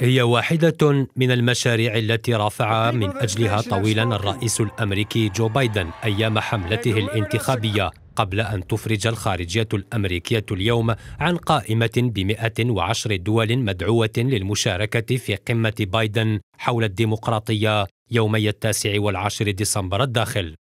هي واحدة من المشاريع التي رافع من أجلها طويلا الرئيس الأمريكي جو بايدن أيام حملته الانتخابية قبل أن تفرج الخارجية الأمريكية اليوم عن قائمة بمئة وعشر دول مدعوة للمشاركة في قمة بايدن حول الديمقراطية يومي التاسع والعشر ديسمبر الداخل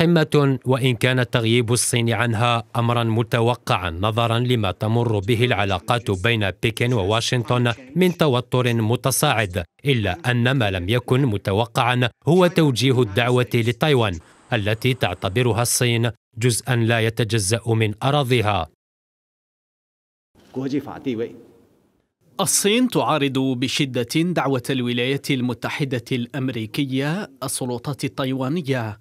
قمة وإن كان تغييب الصين عنها أمرا متوقعا نظرا لما تمر به العلاقات بين بكين وواشنطن من توتر متصاعد إلا أن ما لم يكن متوقعا هو توجيه الدعوة لتايوان التي تعتبرها الصين جزءا لا يتجزأ من أراضيها الصين تعارض بشدة دعوة الولايات المتحدة الأمريكية السلطات التايوانية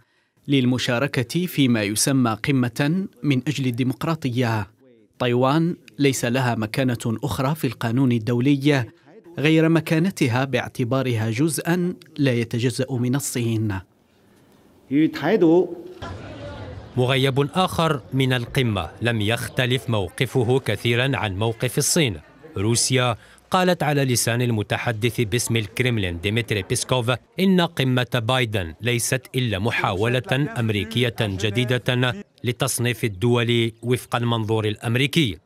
للمشاركة فيما يسمى قمة من أجل الديمقراطية تايوان ليس لها مكانة أخرى في القانون الدولي غير مكانتها باعتبارها جزءا لا يتجزأ من الصين مغيب آخر من القمة لم يختلف موقفه كثيرا عن موقف الصين روسيا قالت على لسان المتحدث باسم الكرملين ديمتري بيسكوف إن قمة بايدن ليست إلا محاولة أمريكية جديدة لتصنيف الدول وفق المنظور الأمريكي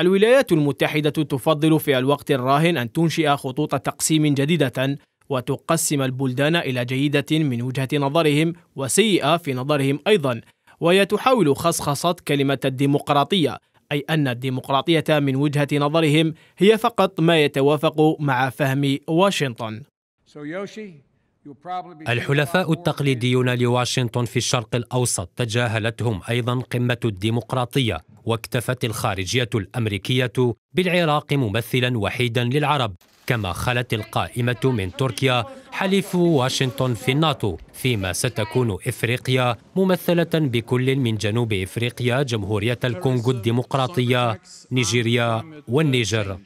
الولايات المتحدة تفضل في الوقت الراهن أن تنشئ خطوط تقسيم جديدة وتقسم البلدان إلى جيدة من وجهة نظرهم وسيئة في نظرهم أيضا وهي تحاول خصخصة كلمة الديمقراطية أي أن الديمقراطية من وجهة نظرهم هي فقط ما يتوافق مع فهم واشنطن الحلفاء التقليديون لواشنطن في الشرق الأوسط تجاهلتهم أيضا قمة الديمقراطية واكتفت الخارجية الأمريكية بالعراق ممثلا وحيدا للعرب كما خلت القائمة من تركيا حليف واشنطن في الناتو فيما ستكون إفريقيا ممثلة بكل من جنوب إفريقيا جمهورية الكونغو الديمقراطية نيجيريا والنيجر